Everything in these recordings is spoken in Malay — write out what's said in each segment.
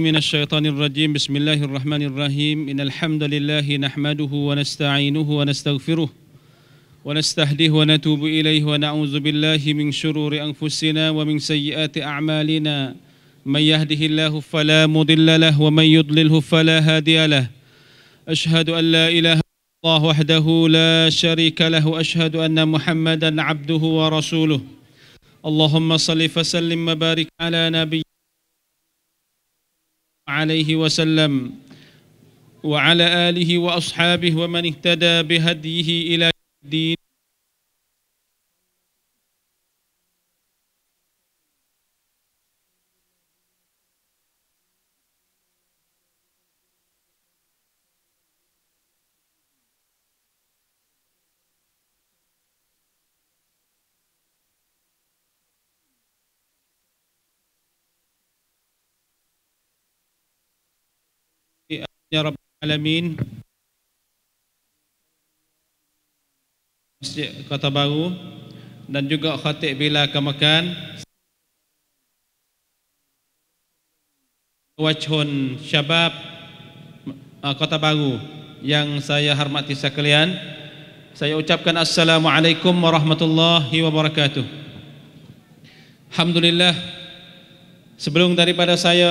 من الشيطان الرجيم بسم الله الرحمن الرحيم إن الحمد لله نحمده ونستعينه ونستغفره ونستهديه ونتوب إليه ونعوذ بالله من شرور أنفسنا ومن سيئات أعمالنا من يهده الله فلا مضل له ومن يضلله فلا هادي له أشهد أن لا إله إلا الله وحده لا شريك له أشهد أن محمدا عبده ورسوله اللهم صل فسلم وبارك على نبينا عليه وسلم وعلى آله وأصحابه ومن اهتدى بهديه إلى الدين Alamin Masjid Kota Baru dan juga Khatib Bila Kemakan Wajhun Syabab uh, Kota Baru yang saya hormati sekalian saya ucapkan Assalamualaikum Warahmatullahi Wabarakatuh Alhamdulillah sebelum daripada saya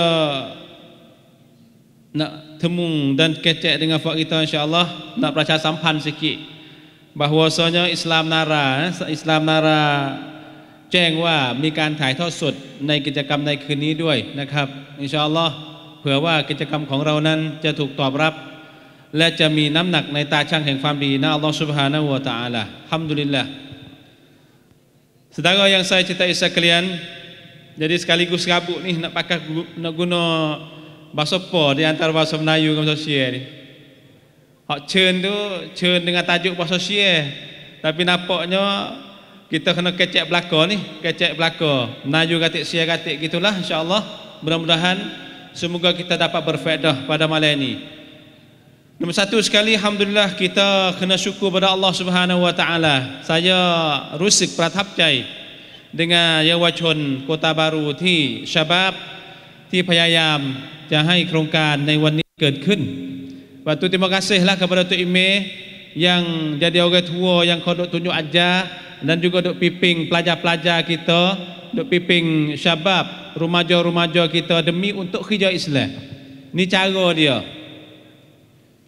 nak temung dan kecek dengan fak kita insyaallah nak percaya sampan sikit bahwasanya Islam nara eh, Islam nara แจ้งว่ามีการถ่ายทอดสดในกิจกรรมในคืนนี้ด้วยนะครับอินชาอัลลอฮ์เผื่อว่ากิจกรรมของเรานั้นจะถูกตอบรับและจะมีน้ำหนักในตาช่างแห่งความดีนะอัลลอฮ์ سبحانه และ تعالى ฮัมดุลิลละ sedangkan yang saya cerita isak kalian jadi sekaligus gabuk nih nak pakai nak guna, guna bahasa apa di antara bahasa Melayu dengan bahasa Syiah ni? Hak cern tu cern dengan tajuk bahasa Syiah. Tapi nampaknya kita kena kecek belaka ni, kecek belaka. Melayu katik Syiah katik gitulah insya-Allah. Mudah-mudahan semoga kita dapat berfaedah pada malam ini. Nomor satu sekali alhamdulillah kita kena syukur pada Allah Subhanahu wa taala. Saya rusik pratapcai dengan yang wacun Kota Baru di Syabab ที่พยายามจะให้โครงการในวันนี้เกิดขึ้นวัตุติมกัสเซห์ลักษณ์ของตัวอิเมยังจะเดียวกับทัวยังขอดตุนยูอัจจาและยังก็ดุปิปิงปลายาปลายาคิโตดุปิปิงชาบับรูมาจอรูมาจอคิโต demi untuk hijau islam ini cara dia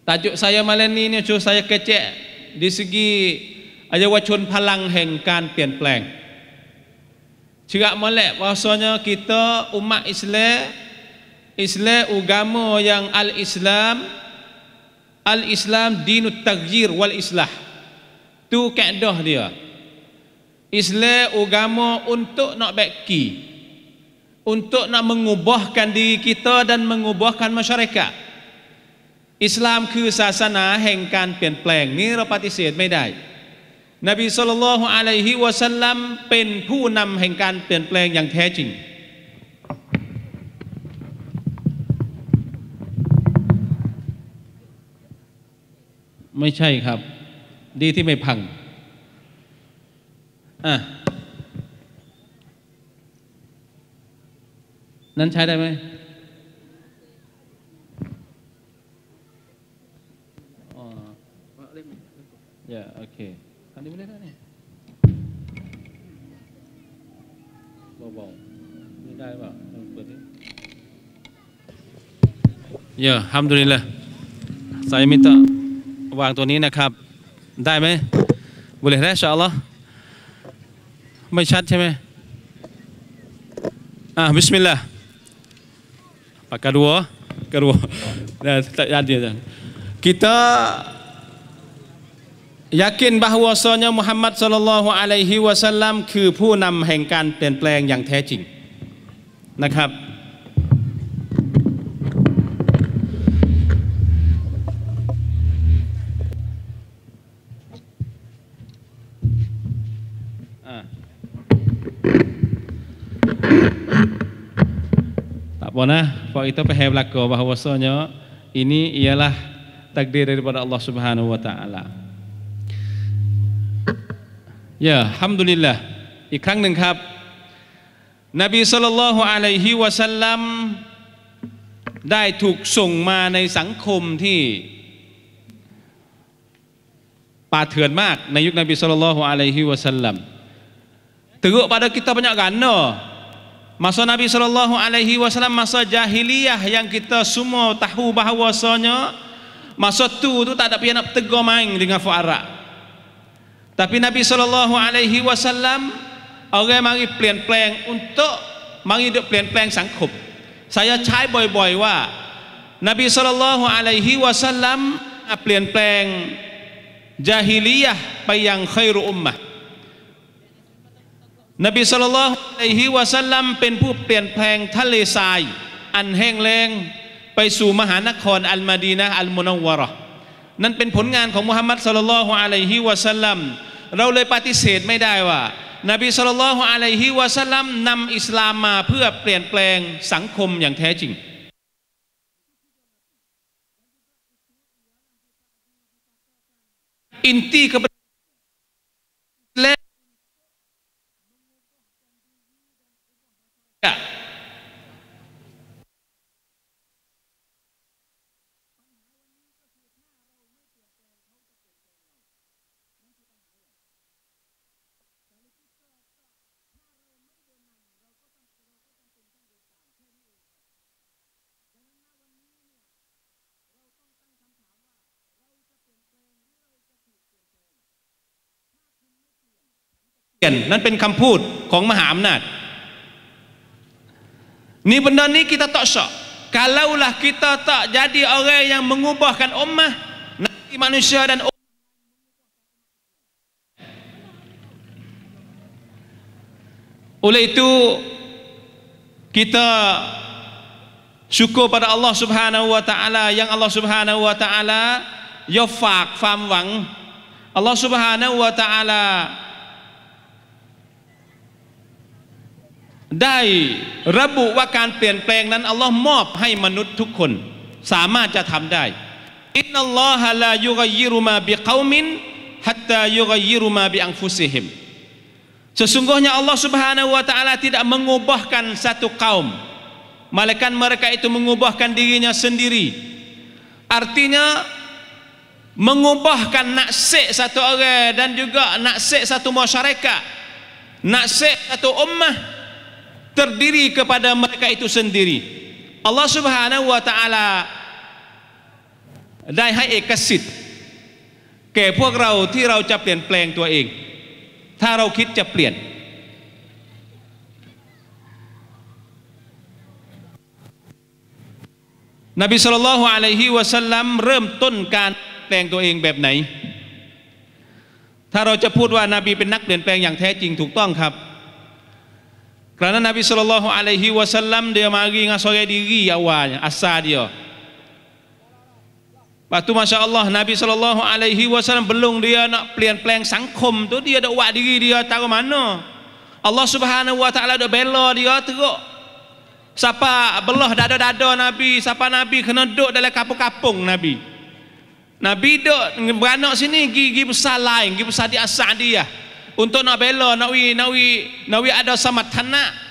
tajuk saya malam ini ini cuma saya kecek di segi ada wacun palang hengkan pian pelang Cerak molek bahasanya kita umat Islam Islam agama yang al-Islam al-Islam dinu taghyir wal islah. Tu kaedah dia. Islam agama untuk nak baiki. Untuk nak mengubahkan diri kita dan mengubahkan masyarakat. Islam ni คือศาสนาแห่งการเปลี่ยนแปลงนี้เราปฏิเสธไม่ได้นบีสุลต่านอะลัยฮิวะสัลลัมเป็นผู้นำแห่งการเปลี่ยนแปลงอย่างแท้จริง ไม่ใช่ครับ ดีที่ไม่พัง อ่ะ นั้นใช้ได้ไหมอ๋อเ y ย่าโอเค Anda boleh tak ni? Ya, Alhamdulillah. Saya minta wang tu ni nak kap. Dah meh? Boleh tak? InsyaAllah. Mencat je meh? Ah, Bismillah. Pakai dua. Kedua. Dah, tak jadi. Kita... Kita... yakin bahwasanya Muhammad Shallallahu Alaihi Wasallam คือผู้นำแห่งการเปลี่ยนแปลงอย่างแท้จริงนะครับ tak pernah Pak itu paham lagu bahwasanya ini ialah takdir daripada Allah Subhanahu wa taala. Ya, Alhamdulillah. อีกครั้งหนึ่งครับนบีสุลต่านละอะลัยฮิวะสัลลัมได้ถูกส่งมาในสังคมที่ป่าเถื่อนมากในยุคนบีสุลต่านละอะลัยฮิวะสัลลัม Teruk pada kita banyak gana. Masa Nabi sallallahu alaihi wasallam masa jahiliyah yang kita semua tahu bahawasanya masa tu tu tak ada pihak nak tegur main dengan fuara. Tapi Nabi sallallahu alaihi wasallam orang mari เปลี่ยนแปลง untuk mari duk เปลี่ยนแปลงสังคม saya ใช้บ่อยๆว่านบีสุลลัลลอฮุอะลัยฮิวะสัลลัมเปลี่ยนแปลงจาฮิล y ยะไปยังไครุอุมมะนบีสุลลัลลอฮุอะลัยฮิวะสัลลัมเป็นผู้เปลี่ยนแปลงทะเลทรายอันแห้งแล้งไปสู่มหานครอัลมาดีนะอัลมุนาวะรนั่นเป็นผลงานของมุฮัมมัดสุลลัลอฮุอะลัยฮิวะสัลลัมเราเลยปฏิเสธไม่ได้ว่า นบีสุลต่านอะไรฮิวะสัลลัมนำอิสลามมาเพื่อเปลี่ยนแปลงสังคมอย่างแท้จริงินตีกับียนนั่นเป็นคำพูดของมหาอำนาจนี่บนนี้ kita tak syak kalaulah kita tak jadi orang yang mengubahkan ummah nanti manusia dan Oleh itu kita syukur pada Allah Subhanahu wa taala yang Allah Subhanahu wa taala yafaq famwang Allah Subhanahu wa taala ได้ระบุว่าการเปลี่ยนแปลงนั้นอัลลอฮ์มอบให้มนุษย์ทุกคนสามารถจะทําได้อินนัลลอฮะลายุกยิรุมาบิคามินฮัตตายุกยิรุมาบิอังฟุซิฮิมสุ่งๆนะ Allah Subhanahu wa taala tidak mengubahkan satu kaum malaikat mereka itu mengubahkan dirinya sendiri artinya mengubahkan nasik satu orang dan juga nasik satu masyarakat nasik satu ummah terdiri kepada mereka itu sendiri Allah subhanahu wa ta'ala ได้ให้เอกสิทธิ์แก่พวกเรา ที่เราจะเปลี่ยนแปลงตัวเอง ถ้าเราคิดจะเปลี่ยนนบีสุลต่านอะลัยฮิวะสัลลัมเริ่มต้นการแปลงตัวเองแบบไหน ถ้าเราจะพูดว่านาบีเป็นนักเปลี่ยนแปลง อย่างแท้จริง ถูกต้องครับ Kerana Nabi sallallahu alaihi wasallam dia mari dengan sore diri awalnya, asal dia. Batu masya-Allah Nabi sallallahu alaihi wasallam belum dia nak plan-plan sangkum tu dia dak buat diri dia tahu mana. Allah Subhanahu wa taala dak bela dia teruk. Siapa belah dada-dada Nabi, siapa Nabi kena duduk dalam kapung-kapung Nabi. Nabi duduk beranak sini gigi besar lain, gigi besar di asal dia. Asadiyah untuk nak bela nak wi nak wi nak wi ada samatthana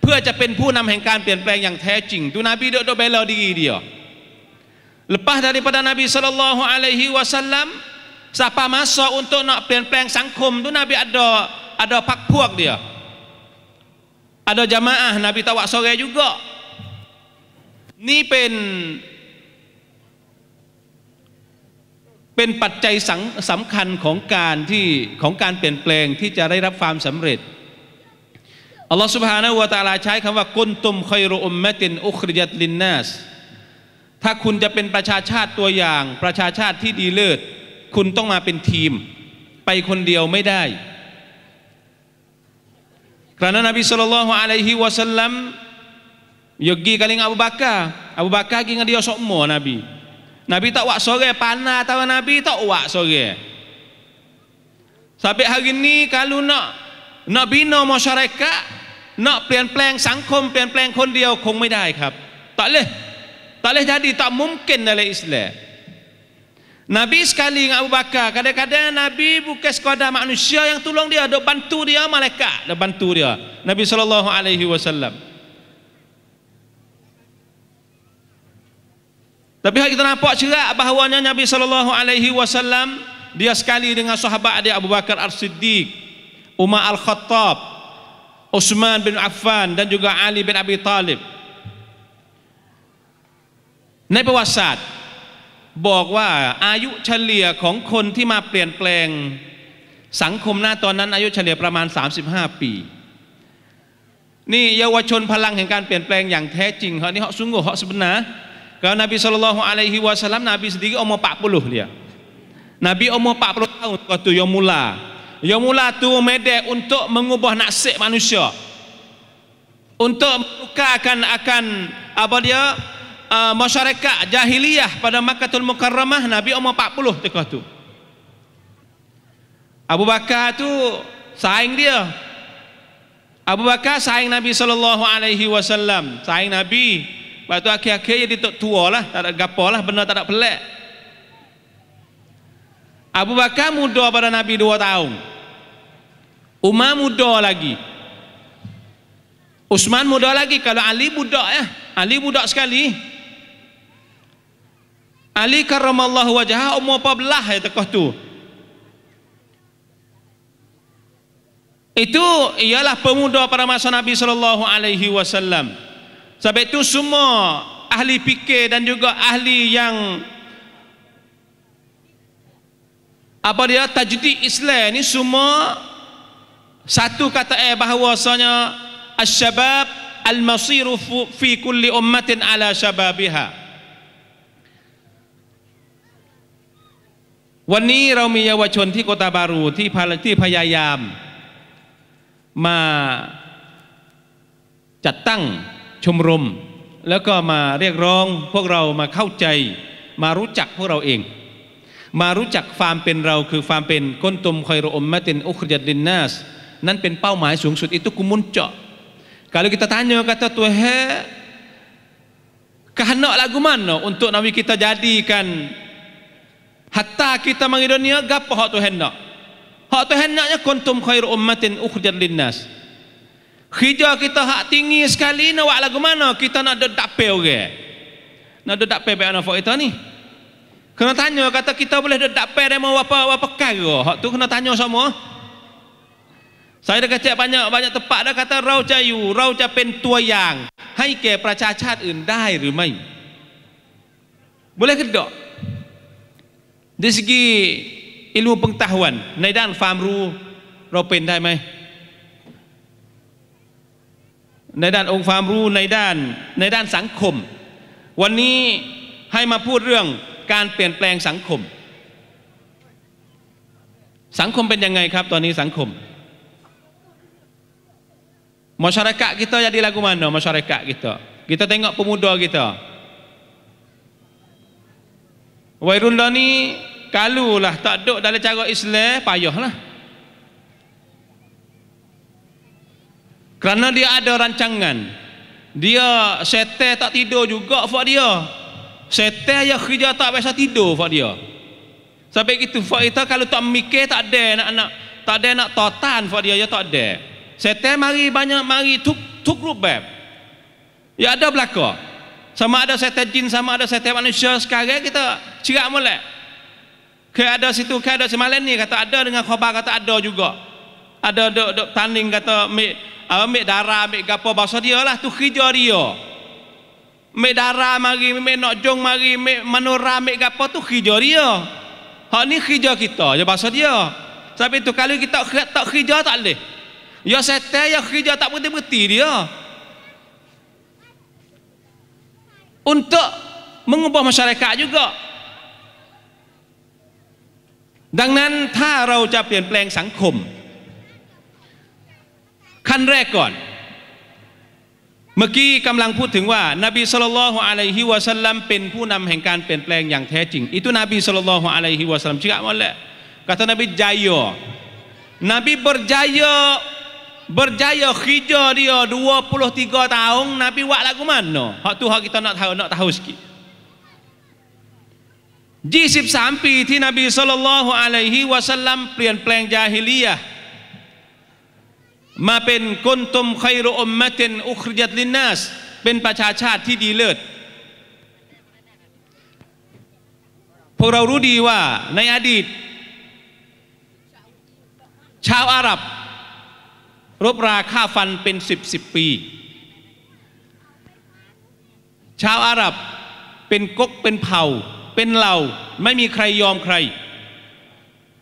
เพื่อจะเป็นผู้นําแห่งการเปลี่ยนแปลงอย่างแท้จริงตุนบีดอกเบลดีเดียวลปะดาริปะดานบีสัลลัลลอฮุอะลัยฮิวะสัลลัมสัปมาซออุนโตนักเปลี่ยนแปลงสังคมตุนบีอัดออัดอพักพวกเดียวอัดอจามะอ์นบีตะวะซอเรยุกนี่เป็นเป็นปัจจัยสำคัญของการที่ของการเปลี่ยนแปลงที่จะได้รับความสำเร็จ อัลลอฮฺสุบฮานะวะตาลาใช้คำว่ากุนตุมคอยรอมแมตินอุคริยัตลินนสถ้าคุณจะเป็นประชาชาติตัวอย่างประชาชาติที่ดีเลิศ คุณต้องมาเป็นทีมไปคนเดียวไม่ได้กระนั้นนบีสัลลัลลอฮุอะลัยฮิวะสัลลัมยกกีกัลิงอบูบักกะอบูบักกะกิงอดีัลสมโมนบี Nabi tak wak sore panah tahu Nabi tak wak sore. Sampai hari ni kalau nak nak bina masyarakat, nak pelian pelan sangkum, pelian pelan kon dia kong tak ada kap. Tak leh. Tak leh jadi, tak mungkin dalam Islam. Nabi sekali dengan Abu Bakar, kadang-kadang Nabi bukan sekadar manusia yang tolong dia, dok bantu dia malaikat, dok bantu dia. Nabi saw. alaihi wasallam. Tapi kalau kita nampak cerak bahawanya Nabi sallallahu alaihi wasallam dia sekali dengan sahabat dia Abu Bakar As-Siddiq, Umar Al-Khattab, Utsman bin Affan dan juga Ali bin Abi Talib. ในประวัติศาสตร์บอกว่าอายุเฉลี่ยของคนที่มาเปลี่ยนแปลงสังคมหน้าตอนนั้นอายุเฉลี่ยประมาณ35ปีนี่เยาวชนพลังแห่งการเปลี่ยนแปลงอย่างแท้จริงเขานี่เขาสุงโงเขาสบนา Kalau Nabi sallallahu alaihi wasallam Nabi sendiri umur 40 dia. Nabi umur 40 tahun waktu yang mula. Yang mula tu medek untuk mengubah nasib manusia. Untuk menukarkan akan apa dia uh, masyarakat jahiliyah pada Makkahul Mukarramah Nabi umur 40 tekah tu. Abu Bakar tu saing dia. Abu Bakar saing Nabi sallallahu alaihi wasallam, saing Nabi. Lepas tu akhir-akhir dia tak tua lah, tak ada gapa lah, benda tak ada pelik. Abu Bakar muda pada Nabi dua tahun. Umar muda lagi. Usman muda lagi. Kalau Ali budak ya. Ali budak sekali. Ali karamallahu wajah umur apa belah ya tekoh tu. Itu ialah pemuda pada masa Nabi saw. alaihi wasallam. Sebab itu semua ahli fikir dan juga ahli yang apa dia tajdid Islam ni semua satu kata eh bahwasanya asyabab syabab al-masiru fi kulli ummatin ala syababiha วันนี้เรามีเยาวชนที่โกตาบารูที่พที่พยายามมาจัดตั้งชมรม แล้วก็มาเรียกร้องพวกเรามาเข้าใจ มารู้จักพวกเราเอง มารู้จักความเป็นเราคือความเป็นก้นตมคอยรอมมาตินอุคริยดินนาสนั่นเป็นเป้าหมายสูงสุดอิตุกุมุนเจาะกาลูกิตาตานโยกัตาตัวเฮกะฮนอนลากุมันโนอุนตุนาวิกิตาจัดีกันฮัตตาคิตามังอิโดเนียกับพ่อตัวเฮนโนพ่อตัวเฮนโนเนี่ยก้นตมคอยรอมมาตินอุคริยดินนาส Kerja kita hak tinggi sekali nak buat lagu mana kita nak dedak pe orang. Okay? Nak dedak pe anak fok kita ni. Kena tanya kata kita boleh dedak pe demo apa apa kara. Hak tu kena tanya semua. Saya dah kecek banyak banyak tempat dah kata rau cayu, rau ca pen tua yang hai ke peracacat eun dai rue Boleh ke dak? Dari segi ilmu pengetahuan, naidan famru rau pen dai mai? ในด้านองค์ความรู้ในด้านในด้านสังคมวันนี้ให้มาพูดเรื่องการเปลี่ยนแปลงสังคมสังคมเป็นยังไงครับตอนนี้สังคมมชาระกะกิตอยาดีลากุมานมชาระกะกิตอกิตอ tengok pemuda กิตอวัยรุ่นตอนนี้กาลูลาตัดดุดาลิจากอิสลามปายอห์ลา kerana dia ada rancangan dia setel tak tidur juga fak dia setel ya kerja tak biasa tidur fak dia sampai gitu fak kita kalau tak mikir tak ada nak nak tak ada nak totan fak dia ya tak ada setel mari banyak mari tuk tuk rubab ya ada belaka sama ada setel jin sama ada setel manusia sekarang kita cerak molek ke ada situ ke ada semalam ni kata ada dengan khabar kata ada juga ada dok dok tanding kata ambil ambil darah ambil gapo bahasa dia lah tu kerja dia ambil darah mari ambil nak jong mari ambil manura ambil gapo tu kerja dia hak ni kerja kita je bahasa dia tapi tu kalau kita tak tak kerja tak leh ya setan ya kerja tak berhenti-berhenti dia untuk mengubah masyarakat juga ดังนั้นถ้าเราจะเปลี่ยนแปลงสังคมขั้นแรกก่อน เมื่อกี้กำลังพูดถึงว่านาบีสุลต่านอะลัยฮิวะสัลลัมเป็นผู้นำแห่งการเปลี่ยนแปลงอย่างแท้จริงอิตุนบีสุลต่านอะลัยฮิวะสัลลัมชื่ออะไรแหละกาตานบีจายโยนบี berjaya berjaya hijrah dia 23 tahun nabi buat lagu mana hak tu hak kita nak tahu nak tahu sikit di 13ปีที่นบีศ็อลลัลลอฮุอะลัยฮิวะซัลลัมเปลี่ยนแปลงญาฮิลียะห์มาเป็นก้นตมไคโรอมมาเตนอุคริยัตลินนาสเป็นประชาชาติที่ดีเลิศพวกเรารู้ดีว่าในอดีต ชาวอาหรับ รบราฆ่าฟันเป็นสิบสิบปี ชาวอาหรับเป็นกกเป็นเผ่า เป็นเหล่า ไม่มีใครยอมใคร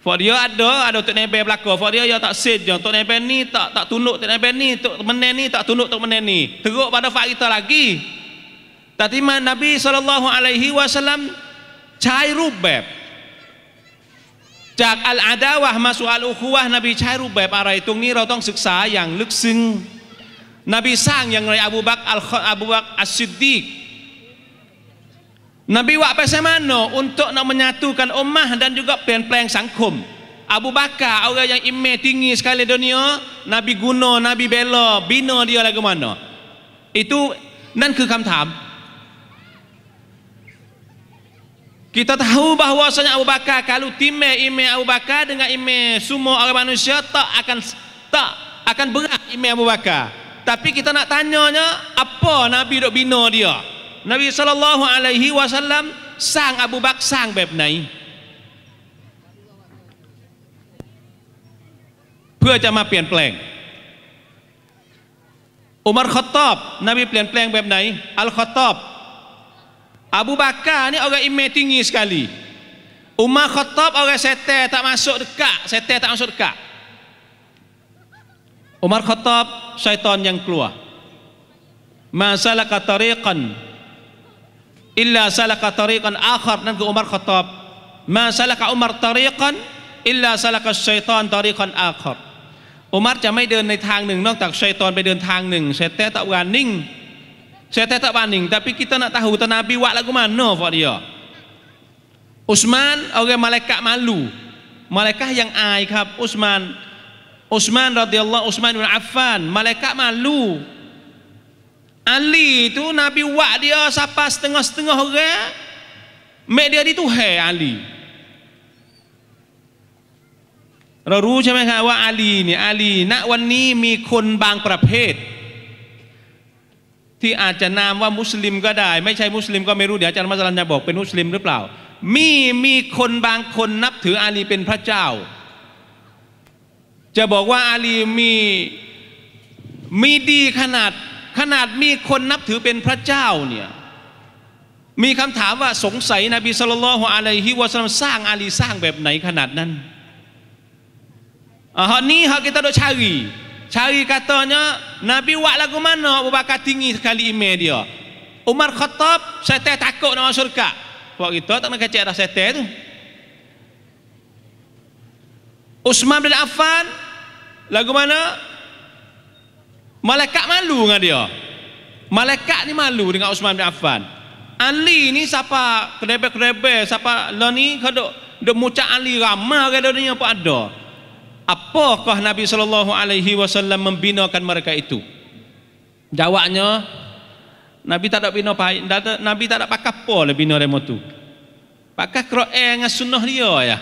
Fak dia ada, ada untuk nebel belakang. Fak dia ya tak sed je. Untuk nebel ni, tak tak tunduk untuk nebel ni. Untuk menen ni, tak tunduk untuk menen ni. Teruk pada fak kita lagi. Tapi mana Nabi SAW cair rubab. Cak al-adawah masuk al-ukhuwah Nabi cair rubab Arah itu ni rotong seksa yang leksing. Nabi sang yang Abu Bakar Abu Bakar As-Siddiq Nabi buat pasal mana untuk nak menyatukan ummah dan juga pelan-pelan sangkum. Abu Bakar orang yang imej tinggi sekali dunia, Nabi guna, Nabi bela, bina dia lagi mana? Itu dan ke kam Kita tahu bahawa bahawasanya Abu Bakar kalau timai imej Abu Bakar dengan imej semua orang manusia tak akan tak akan berat imej Abu Bakar. Tapi kita nak tanyanya apa Nabi dok bina dia? นบีสุลต่านอะลัยฮิวะสัลลัมสร้างอบูบักสร้างแบบไหนเพื่อจะมาเปลี่ยนแปลงอุมารขอตอบนบีเปลี่ยนแปลงแบบไหนอัลขอตอบอบูบักกะนี่เอากับอิมเมติงีสกาลีอุมารขอตอบเอากับเซตเต้ตะมาสุดกะเซตเต้ตะมาสุดกะอุมารขอตอบชัยตอนยังกลัวมาซาลกัตเรกัน illa salaka tariqan akhar nabi Umar Khattab ma salaka Umar tariqan illa salaka syaitan tariqan akhar อุมัรจะไม่เดินในทางหนึ่งนอกจากชัยตอนไปเดินทางหนึ่งเศตเตะตะวันนิ่งเศตเตะตะวันนิ่งแต่พิกิตนาตาหูตนาบิวะละกุมานโนฟอดิโออุสมานเอาไงมาเลกะมาลูมาเลกะยังอายครับอุสมานอุสมานรอดิยัลลอฮ์อุสมานอุนอัฟฟานมาเลกะมาลู Ali tu Nabi buat dia siapa setengah-setengah orang Mek dia di Tuhan Ali เรารู้ใช่ไหมครับว่าอาลีเนี่ยอาลีณวันนี้มีคนบางประเภท ที่อาจจะนามว่ามุสลิมก็ได้ไม่ใช่มุสลิมก็ไม่รู้เดี๋ยวอาจารย์มัสลันจะบอกเป็นมุสลิมหรือเปล่ามีมีคนบางคนนับถืออาลีเป็นพระเจ้า จะบอกว่าอาลีมีมีดีขนาดขนาดมีคนนับถือเป็นพระเจ้าเนี่ย มีคำถามว่าสงสัยนบีสุลต่านอะไรฮิวซัลสร้างอาลีสร้างแบบไหนขนาดนั้นฮะนี่ฮะกิตาโดชารี ชารีกาตอนะนบีวะละกุมันเนะบุบากาติงิคาลีอิเมเดียอุมารขตอบเซตเตตะกุนอัสุรกะว่ากิตาตั้งแต่เจรัสเซตเตะอุสมานเป็นอัฟฟาน ละกุมันเนะ Malaikat malu dengan dia. Malaikat ni malu dengan Uthman bin Affan. Ali ni siapa kerebe-kerebe, siapa la ni kaduk duk mucak Ali ramah ke dunia pun ada. Apakah Nabi sallallahu alaihi wasallam membinakan mereka itu? Jawabnya Nabi tak ada bina pai, Nabi tak ada pakai apa le lah bina remo tu. Pakai Quran dengan sunnah dia ya.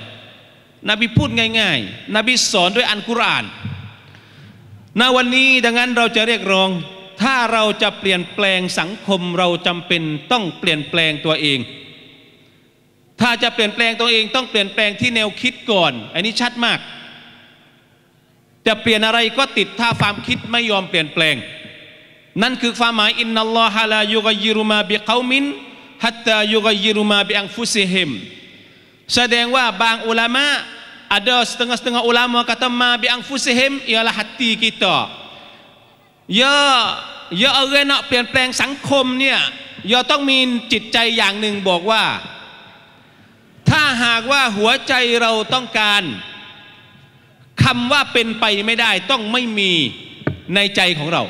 Nabi pun ngai-ngai. Nabi son duit Al-Quran. ณวันนี้ดังนั้นเราจะเรียกร้อง ถ้าเราจะเปลี่ยนแปลงสังคมเราจำเป็นต้องเปลี่ยนแปลงตัวเอง ถ้าจะเปลี่ยนแปลงตัวเองต้องเปลี่ยนแปลงที่แนวคิดก่อน อันนี้ชัดมาก จะเปลี่ยนอะไรก็ติดถ้าความคิดไม่ยอมเปลี่ยนแปลง นั่นคือความหมายอินนัลลอฮะลายุกยิรุมาบิขามินฮัตตายุกยิรุมาบิอังฟุซิฮิมแสดงว่าบางอุลามะ Ada setengah-setengah ulama kata ma bi anfusihim ialah hati kita. Ya, ya orang nak เปลี่ยนแปลงสังคมเนี่ยอย่าต้องมีจิตใจอย่างหนึ่งบอกว่า ถ้าหากว่าหัวใจเราต้องการคำว่าเป็นไปไม่ได้ ต้องไม่มีในใจของเรา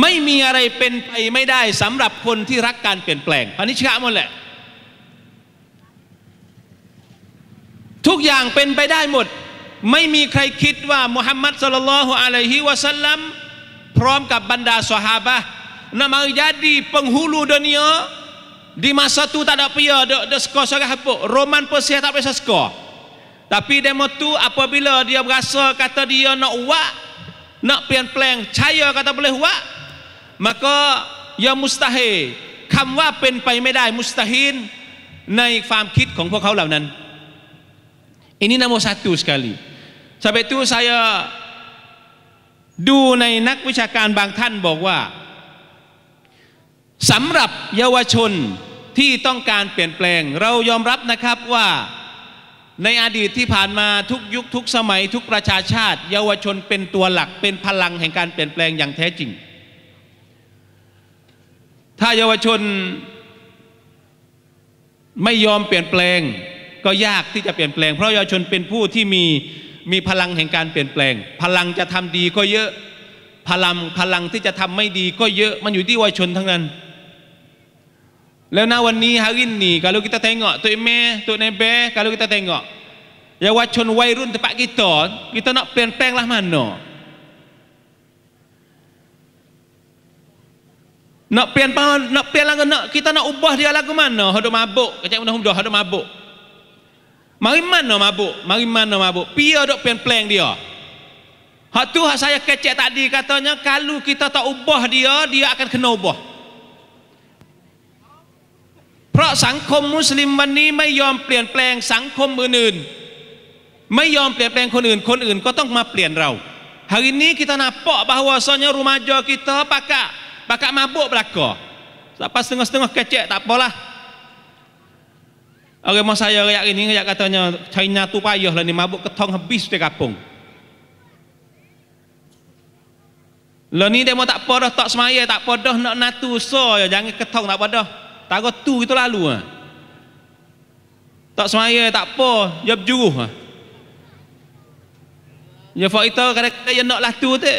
ไม่มีอะไรเป็นไปไม่ได้สำหรับคนที่รักการเปลี่ยนแปลงอันนี้ชะหมดแหละทุกอย่างเป็นไปได้หมดไม่มีใครคิดว่ามุฮัมมัดสุลลัลฮุอะลัยฮิวะสัลลัมพร้อมกับบรรดาสหายนั่ามาจะดีเป็นหูลูดเนียดีมาสัตว์ตัดอภิยาเดสกอสกับโรมันเพอร์เซียทับเอรสกอแต่พี่เดโมตูอัพบิลเดิอับกัสเซอัตเตอร์ดิโอนอวะนักเปลี่ยนแปลงชายเออคัตเตอร์เบลวะมาก็ยามุสตาฮีคำว่าเป็นไปไม่ได้มุสตาฮีนในความคิดของพวกเขาเหล่านั้น Ini nombor satu sekali. Sampai tu saya ดูในนักวิชาการ บางท่าน บอกว่าสำหรับเยาวชน ที่ต้องการเปลี่ยนแปลง เรายอมรับนะครับ ว่า ในอดีตที่ผ่านมา ทุกยุคทุกสมัยทุกประชาชาติ เยาวชนเป็นตัวหลัก เป็นพลัง แห่งการเปลี่ยนแปลงอย่างแท้จริง ถ้าเยาวชน ไม่ยอมเปลี่ยนแปลงก็ยากที่จะเปลี่ยนแปลง เพราะเยาวชนเป็นผู้ที่มีมีพลังแห่งการเปลี่ยนแปลง พลังจะทำดีก็เยอะพลังพลังที่จะทำไม่ดี ก็เยอะมันอยู่ที่วัยชนทั้งนั้น แล้วนะวันนี้ฮารินนี่การุกิตาเตงเงตัวเอเมตัวเนเบการุกิตาเตงเงเยาวชนวัยรุ่นตะปะกิตอนกิตอนเปลี่ยนแปลงละมันเนาะเนากเปลี่ยนไปเนากเปลี่ยนละก็นเนาะกิตอนเอาอุบบะเดียละก็มันเนาะฮอดูมาบุกระจายมันหุ่มดอฮอดูมาบุก Mari mana mabuk? Mari mana mabuk? Pia dok pian plan dia. Hak tu hak saya kecek tadi katanya kalau kita tak ubah dia, dia akan kena ubah. Pro sangkum muslim วัน ni mai yom pian plan sangkum unun. Mai yom pian plan kon unun, kon unun ko tong ma pian rau. Hari ni kita nampak bahawasanya rumah jo kita pakak pakak mabuk belaka. Sapa setengah-setengah kecek tak apalah. Orang mau saya kayak ini kayak katanya China tu payah lah ni mabuk ketong habis di kapung. Lah ni dia mau tak padah tak semaya tak padah nak natu so ya jangan ketong tak padah. Tak tu itu lalu ah. Tak semaya tak apa, ha. ya berjuruh ah. Ya fa itu kadang-kadang ya nak latu tu.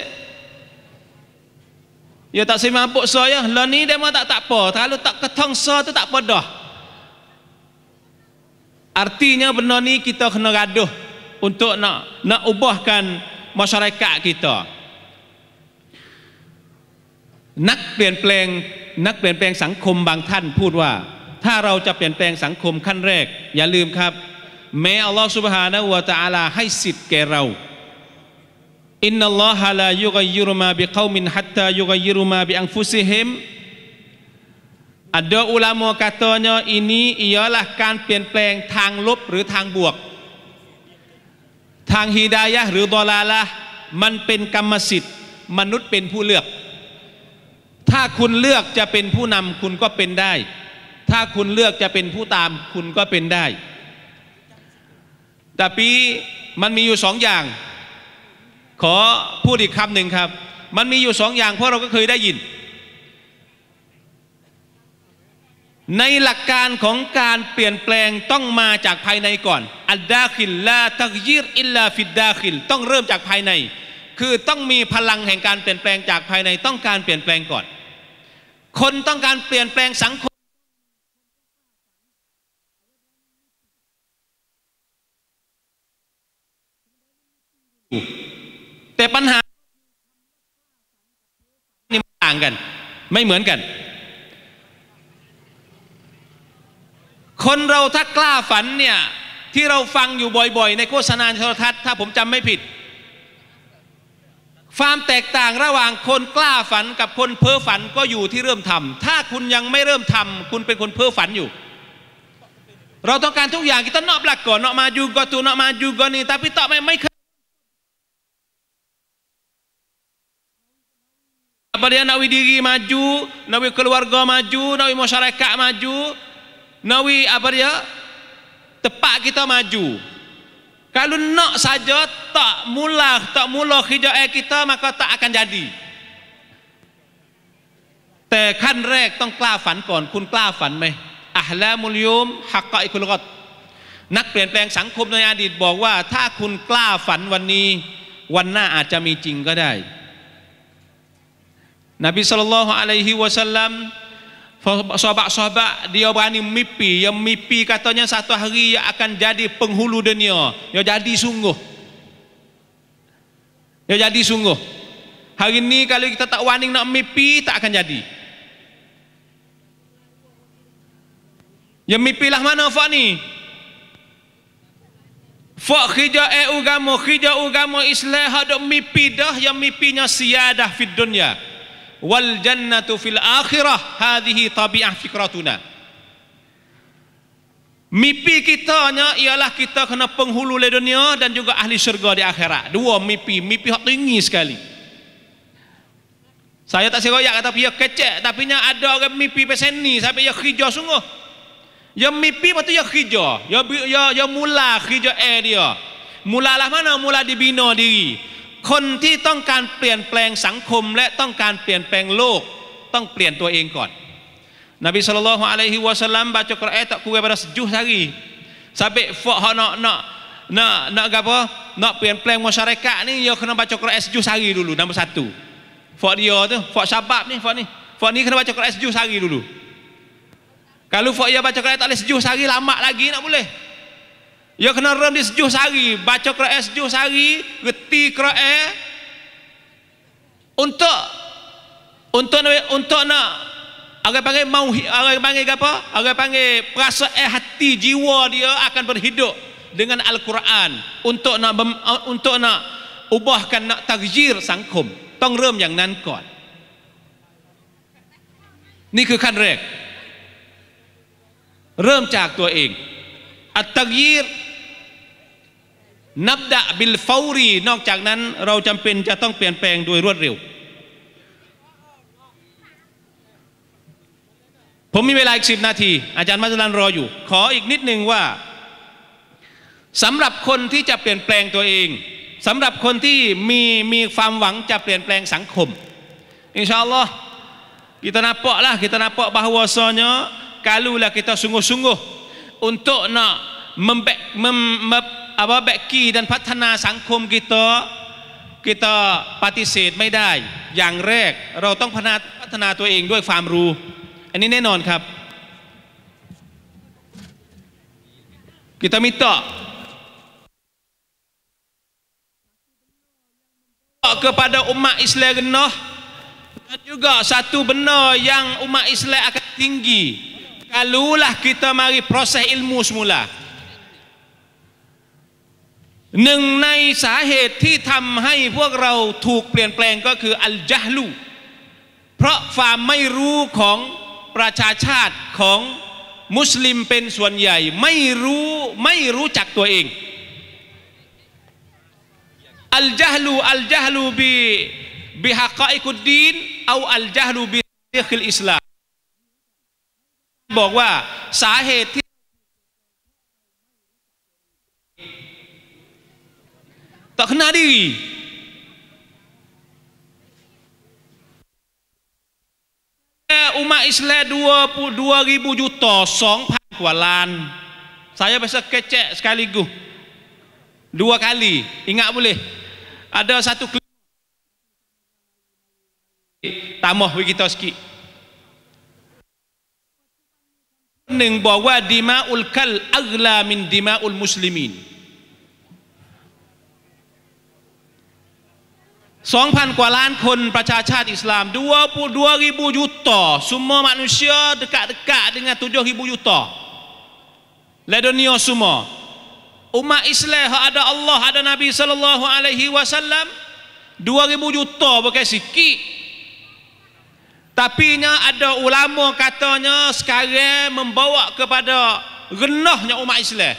Ya tak semaya mabuk so ya. Lah ni dia mau tak tak apa, kalau tak ketong so tu tak padah. Artinya benda ni kita kena gaduh untuk nak nak ubahkan masyarakat kita. Nak เปลี่ยนแปลงนักเปลี่ยนแปลงสังคมบางท่านพูดว่าถ้าเราจะเปลี่ยนแปลงสังคมขั้นแรกอย่าลืมครับ แม้อัลลอฮฺสุบฮานะวะตะอาลาให้สิทธิ์แก่เราอินนัลลอฮฺฮะลายุกยิรุมาบิเขามินฮัตตายุกยิรุมาบิอังฟุซิฮิม Ada ulama katanya ini ialah การเปลี่ยนแปลงทางลบหรือทางบวก ทางฮิดายะหรือดอลาละมันเป็นกรรมสิทธิ์มนุษย์เป็นผู้เลือก ถ้าคุณเลือกจะเป็นผู้นำคุณก็เป็นได้ ถ้าคุณเลือกจะเป็นผู้ตาม คุณก็เป็นได้ แต่ปีมันมีอยู่สองอย่าง ขอพูดอีกคำหนึ่งครับ มันมีอยู่สองอย่าง เพราะเราก็เคยได้ยินในหลักการของการเปลี่ยนแปลงต้องมาจากภายในก่อนอัลดาคิลลาตักยิรอิลลาฟิดดาคิลต้องเริ่มจากภายใน คือต้องมีพลังแห่งการเปลี่ยนแปลงจากภายในต้องการเปลี่ยนแปลงก่อน คนต้องการเปลี่ยนแปลงสังคม แต่ปัญหานี่ต่างกัน ไม่เหมือนกันคนเราถ้ากล้าฝันเนี่ยที่เราฟังอยู่บ่อยๆ ในโฆษณาโทรทัศน์ถ้า ผมจำไม่ผิดความแตกต่างระหว่างคนกล้าฝันกับคนเพ้อฝันก็อยู่ที่เริ่มทำถ้าคุณยังไม่เริ่มทำคุณเป็นคนเพ้อฝันอยู่เราต้องการทุกอย่างกิตนอบหลักก่อนเนาะมาอยู่ก็ตูเนาะมาอยู่ก็นี่แต่พี่ต่อไม่ไม่เคยบริยานาวิดีกีมาจูนาวิครอบครัวมาจูนาวิมอชาริกะมาจู nawi apa dia tepat kita maju kalau nak saja tak mula tak mula hijau air kita maka tak akan jadi tekan rek tong kelafan kon kun kelafan meh ahla mulyum haqqa ikul ghat นักเปลี่ยนแปลงสังคมในอดีตบอกว่าถ้าคุณกล้าฝันวันนี้วันหน้าอาจจะมีจริงก็ได้นบีสุลต่านอะลัยฮิวะสัลลัม Sahabat-sahabat dia berani mimpi, yang mimpi katanya satu hari ia akan jadi penghulu dunia. Ya jadi sungguh. Ya jadi sungguh. Hari ini kalau kita tak warning nak mimpi tak akan jadi. Yang lah mana fak ni? Fak khija EU eh, ugamo, khija ugamo islah hadok mimpi dah yang mimpinya sia dah fid dunia wal jannatu fil akhirah hadhihi tabi'ah fikratuna mimpi kita nya ialah kita kena penghulu le dunia dan juga ahli syurga di akhirat dua mimpi mimpi hak tinggi sekali saya tak seroyak kata pia ya kecek tapi nya ada orang mimpi pasal ni sampai ya kerja sungguh ya mimpi patu ya kerja ya ya ya mula kerja dia mulalah mana mula dibina diri คนที่ต้องการเปลี่ยนแปลงสังคมและต้องการเปลี่ยนแปลงโลกต้องเปลี่ยนตัวเองก่อนนบีสุลต่านของอัลลอฮฺวะสัลลัมบาจุกรเอตักคุเอบรัสจุฮารีสับเบฟฮานะนะนะนะกับว่านะเปลี่ยนแปลงมวลชนกะนี่ย่อขึ้นมาบาจุกรเอสจุฮารีดูลูนัมเบอร์สัตว์ฟอร์ดิโอตัวฟอร์ชับบับนี่ฟอร์นี่ฟอร์นี่ขึ้นมาบาจุกรเอสจุฮารีดูลู Kalau fok ya baca kereta oleh sejuh sehari lama lagi nak boleh. Ya kena rendi sejuh sehari, baca Quran eh sejuh sehari, reti Quran. Eh. Untuk untuk untuk nak orang panggil mau orang panggil apa? Orang panggil perasaan eh hati jiwa dia akan berhidup dengan Al-Quran untuk nak uh, untuk nak ubahkan nak takjir sangkum. Tong rem yang nan kon. Ni ke kan rek. Rem cak tua ing. At-takjir นับดะบิลฟาวรีนอกจากนั้นเราจำเป็นจะต้องเปลี่ยนแปลงโดยรวดเร็วผมมีเวลาอีกสิบนาทีอาจารย์มัจลันรออยู่ ขออีกนิดนึงว่าสำหรับคนที่จะเปลี่ยนแปลงตัวเองสำหรับคนที่มีมีความหวังจะเปลี่ยนแปลงสังคมอินชาอัลลอฮ์กิตนาปะละ a ิตนาปะบาฮวาซอน a w a s a n ะ a kalaulah k สุง s u n g g u h s n t u k nak membe, mem, mem, บะแบกกีดันพัฒนาสังคมกิตอกิตอปฏิเสธไม่ได้ อย่างแรกเราต้องพัฒนาตัวเองด้วยความรู้ อันนี้แน่นอนครับกิตามิตอ kepada umat Islam genah dan juga satu benda yang umat Islam akan tinggi kalaulah kita mari proses ilmu semula หนึ่งในสาเหตุที่ทำให้พวกเราถูกเปลี่ยนแปลงก็คืออัลจัฮลู เพราะความไม่รู้ของประชาชาติของมุสลิมเป็นส่วนใหญ่ไม่รู้ไม่รู้จักตัวเอง อัลจัฮลูอัลจัฮลูบีบิฮักอิกุดดีนเอาอัลจัฮลูบีเรคิลอิสลามบอกว่าสาเหตุที่ Tak kenal diri. Umat Islam 22,000 juta, song pangkualan. Saya biasa kecek sekaligus. Dua kali, ingat boleh. Ada satu tambah bagi kita sikit. Ning bahawa dima'ul kal agla min dima'ul muslimin. 2000 กว่าล้านคนประชาชาติอิสลาม22,000ยุตโต้ semua manusia dekat-dekat dengan 7,000ยุตโต้และดุนยา semua umat Islam ada Allah ada Nabi sallallahu alaihi wasallam 2000 juta bukan sikit tapi nya ada ulama katanya sekarang membawa kepada renahnya umat Islam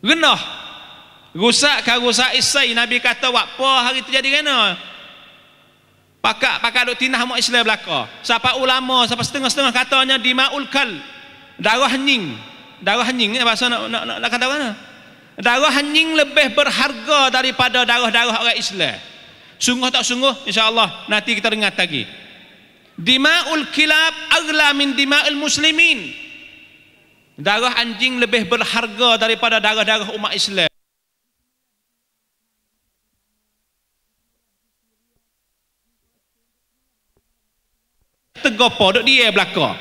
Genoh. Rusak ke rusak isai Nabi kata apa hari terjadi kena? Pakak pakak dok tinah mak Islam belaka. Siapa ulama, siapa setengah-setengah katanya di maul kal. Darah nying. Darah nying eh, bahasa nak nak, nak, nak kata mana? Darah nying lebih berharga daripada darah-darah orang Islam. Sungguh tak sungguh Insyaallah nanti kita dengar lagi. Dima'ul kilab agla min dima'ul muslimin. Darah anjing lebih berharga daripada darah-darah umat Islam. gopo dok dia belaka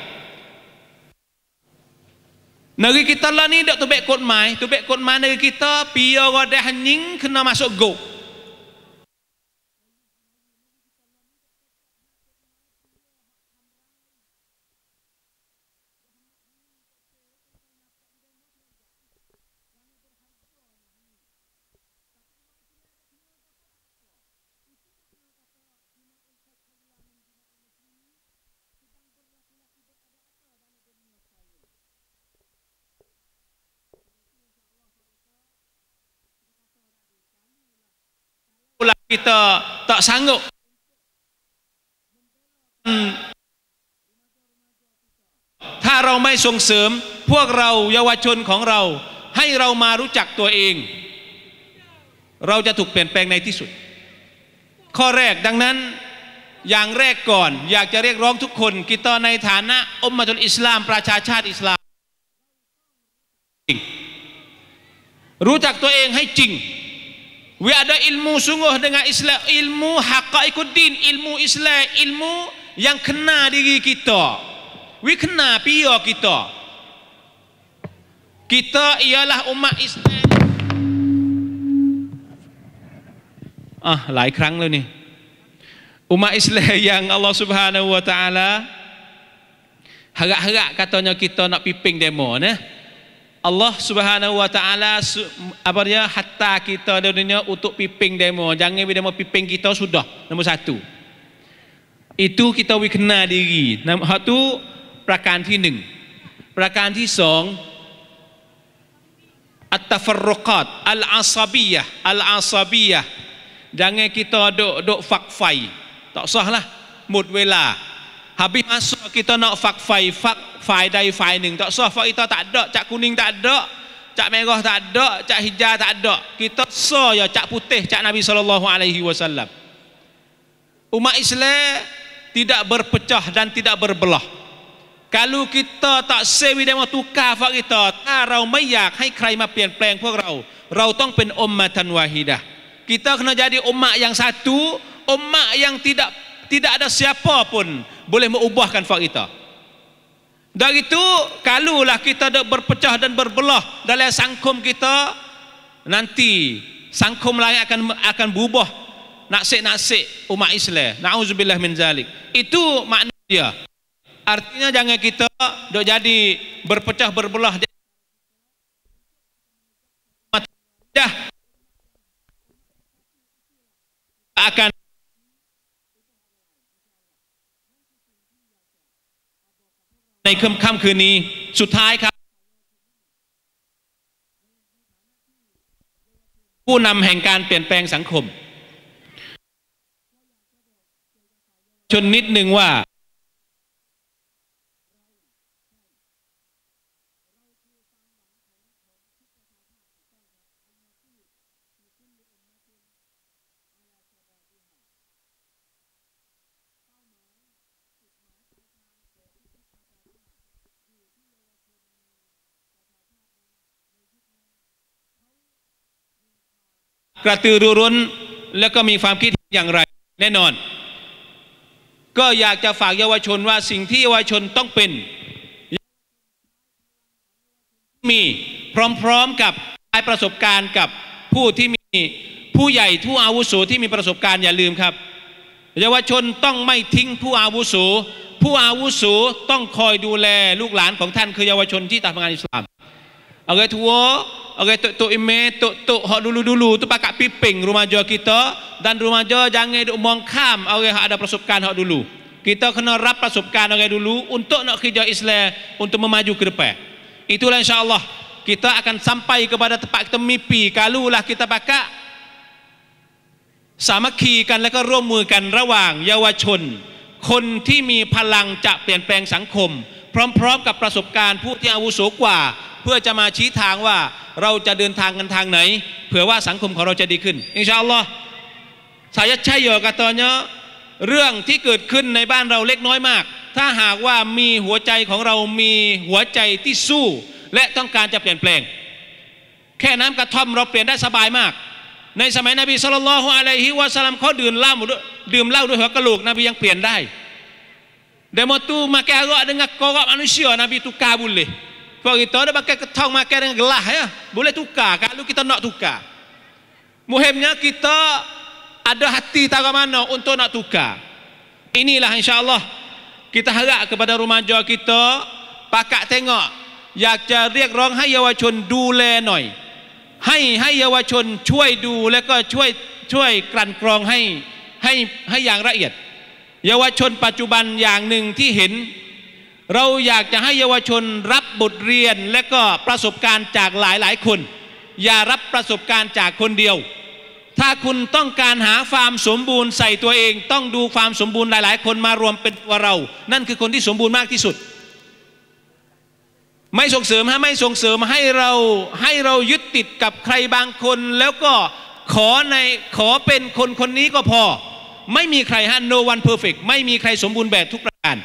negeri kita lah ni dok tu bek kot mai tu kot mai negeri kita pia rodah nying kena masuk go. kita tak sanggup ถ้าเราไม่ส่งเสริมพวกเราเยาวชนของเรา ให้เรามารู้จักตัวเอง เราจะถูกเปลี่ยนแปลงในที่สุด ข้อแรก ดังนั้นอย่างแรกก่อน อยากจะเรียกร้องทุกคน กิตอในฐานะอมมาตุลอิสลามประชาชาติอิสลาม รู้จักตัวเองให้จริง We ada ilmu sungguh dengan Islam, ilmu haqaiquddin, ilmu Islam, ilmu yang kena diri kita. We kena pia kita. Kita ialah umat Islam. Ah, lain kerang lu ni. Umat Islam yang Allah Subhanahu Wa Taala harap-harap katanya kita nak piping demo nah. Eh? Allah Subhanahu wa taala apa dia hatta kita di dunia untuk piping demo. Jangan bila mau piping kita sudah nombor satu. Itu kita we kenal diri. Nombor satu perakan ที่ 1. Perakan ที่2 at-tafarruqat al-asabiyah al-asabiyah. Jangan kita dok dok fakfai. Tak sahlah mud wela. Habis masuk kita nak fak fai fak fai dai fai ning. Tak sah fak kita tak ada, cak kuning tak ada, cak merah tak ada, cak hijau tak ada. Kita sah ya cak putih cak Nabi sallallahu alaihi wasallam. Umat Islam tidak berpecah dan tidak berbelah. Kalau kita tak sewi dia mau tukar fak kita, ta rau mayak hai krai ma pian pleng pok rau. Rau tong pen ummatan wahidah. Kita kena jadi umat yang satu, umat yang tidak tidak ada siapa pun boleh mengubahkan fakta. Dari itu, kalaulah kita ada berpecah dan berbelah dalam sangkum kita, nanti sangkum lain akan akan berubah nasik-nasik umat Islam. Nauzubillah min zalik. Itu makna dia. Artinya jangan kita dok jadi berpecah berbelah dah akan ในค่ำคืนนี้สุดท้ายครับ ผู้นำแห่งการเปลี่ยนแปลงสังคม ชนนิดหนึ่งว่ากระตือรือร้นและก็มีความคิดอย่างไร แน่นอน ก็อยากจะฝากเยาวชนว่าสิ่งที่เยาวชนต้องเป็น มีพร้อมๆกับประสบการณ์กับผู้ที่มีผู้ใหญ่ผู้อาวุโสที่มีประสบการณ์ อย่าลืมครับ เยาวชนต้องไม่ทิ้งผู้อาวุโสผู้อาวุโสต้องคอยดูแลลูกหลานของท่านคือเยาวชนที่ทำงานอิสลามเอาไว้ทัว orang tok tok ime tok tok hak dulu-dulu tu pakak piping rumah kita dan rumah jangan duk mongkam orang hak ada persubkan hak dulu. Kita kena rap persubkan orang dulu untuk nak kerja Islam untuk memaju ke depan. Itulah insyaallah kita akan sampai kepada tempat kita mimpi Kalau lah kita pakak sama kan และก็ร่วมมือกันระหว่างเยาวชนคนที่มีพลังจะเปลี่ยนแปลงสังคมพร้อมๆกับประสบการณ์ผู้ที่อาวุโสกว่าเพื่อจะมาชี้ทางว่าเราจะเดินทางกันทางไหน เผื่อว่าสังคมของเราจะดีขึ้นอินชาอัลลอฮ์สายชัยโยกตอนเนาะเรื่องที่เกิดขึ้นในบ้านเราเล็กน้อยมาก ถ้าหากว่ามีหัวใจของเรามีหัวใจที่สู้ และต้องการจะเปลี่ยนแปลง แค่น้ำกระท่อมเราเปลี่ยนได้สบายมาก ในสมัยนบีสุลต่านละฮ์อะลรฮิวะสลัมเขาดื่มเหล้าดื่มเหล้าด้วยหัวกระโหลกนบียังเปลี่ยนได้เด m o ตูมา k ก arak d ง n ก a ก korup manusia n a าบุลเลย Pak kita ada pakai ketong makan dengan gelas ya. Boleh tukar kalau kita nak tukar. Muhimnya kita ada hati tahu mana untuk nak tukar. Inilah Insyaallah kita harap kepada rumah remaja kita pakak tengok yak cari rong hai yawa chun dule noi. Hai hai yawa chun cuai du le ko cuai cuai kran krong hai hai hai yang raiet. Yawa chun pacuban yang nung ti hin เราอยากจะให้เยาวชนรับบทเรียนและก็ประสบการณ์จากหลายหลายคน อย่ารับประสบการณ์จากคนเดียว ถ้าคุณต้องการหาความสมบูรณ์ใส่ตัวเองต้องดูความสมบูรณ์หลาย ๆ คนมารวมเป็นตัวเรานั่นคือคนที่สมบูรณ์มากที่สุด ไม่ส่งเสริม ฮะ ไม่ส่งเสริมให้เราให้เรายึดติดกับใครบางคนแล้วก็ขอในขอเป็นคนคนนี้ก็พอ ไม่มีใครฮะ no one perfect ไม่มีใครสมบูรณ์แบบทุกประการ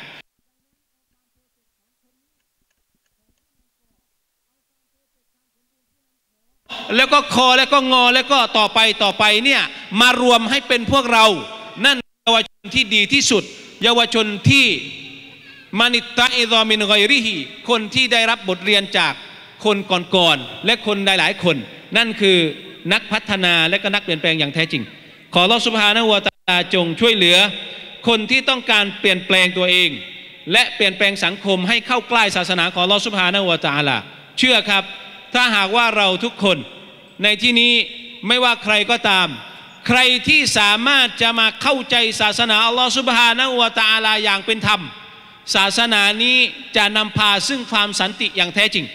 แล้วก็คอแล้วก็งอแล้วก็ต่อไปต่อไปเนี่ยมารวมให้เป็นพวกเรา นั่นเยาวชนที่ดีที่สุด เยาวชนที่มานิตาเอโรอมินไกริฮีคนที่ได้รับบทเรียนจากคนก่อนๆและคนหลาย ๆคน นั่นคือนักพัฒนาและก็นักเปลี่ยนแปลงอย่างแท้จริง ขอรอสุภานะวตาจงช่วยเหลือ คนที่ต้องการเปลี่ยนแปลงตัวเอง และเปลี่ยนแปลงสังคมให้เข้าใกล้ศาสนาของรอสุภานะวตาลา เชื่อครับถ้าหากว่าเราทุกคน ในที่นี้ไม่ว่าใครก็ตาม ใครที่สามารถจะมาเข้าใจศาสนาอัลลอฮฺสุบฮานะอวะตาลาอย่างเป็นธรรม ศาสนานี้จะนำพาซึ่งความสันติอย่างแท้จริง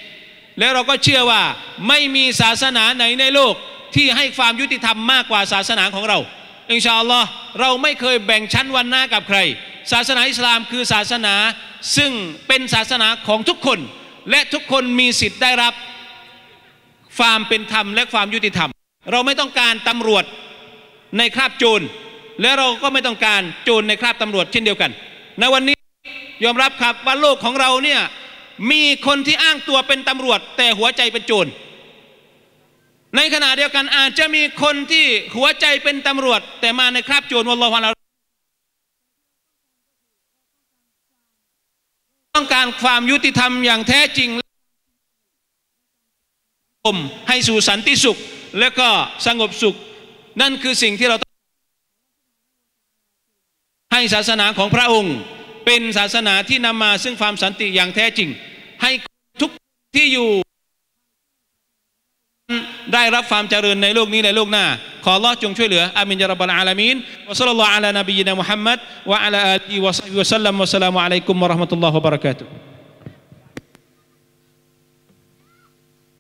และเราก็เชื่อว่าไม่มีศาสนาไหนในโลกที่ให้ความยุติธรรมมากกว่าศาสนาของเราอินชาอัลลอฮ์เราไม่เคยแบ่งชั้นวันหน้ากับใคร ศาสนาอิสลามคือศาสนา ซึ่งเป็นศาสนาของทุกคน และทุกคนมีสิทธิ์ได้รับความเป็นธรรมและความยุติธรรม เราไม่ต้องการตำรวจในคราบโจรและเราก็ไม่ต้องการโจรในคราบตำรวจเช่นเดียวกัน ในวันนี้ยอมรับครับว่าโลกของเราเนี่ยมีคนที่อ้างตัวเป็นตำรวจแต่หัวใจเป็นโจรในขณะเดียวกันอาจจะมีคนที่หัวใจเป็นตำรวจ แต่มาในคราบโจรวันละวันเราต้องการความยุติธรรมอย่างแท้จริงมให้สู่สันติสุขและก็สงบสุข นั่นคือสิ่งที่เราต้องให้ศาสนาของพระองค์ เป็นศาสนาที่นำมาซึ่งความสันติอย่างแท้จริง ให้ทุกที่อยู่ได้รับความเจริญในโลกนี้ในโลกหน้า ขอลอจงช่วยเหลืออามินยารับบลอาลามีนวะสัลลัลลอฮุอะลานบีนะมุฮัมมัดวะอะลาอัลีวะซัลลัมวะสลัมุอะลัยกุมมะราะห์มะตุลลอฮ์วะบะเราะกาตุฮ์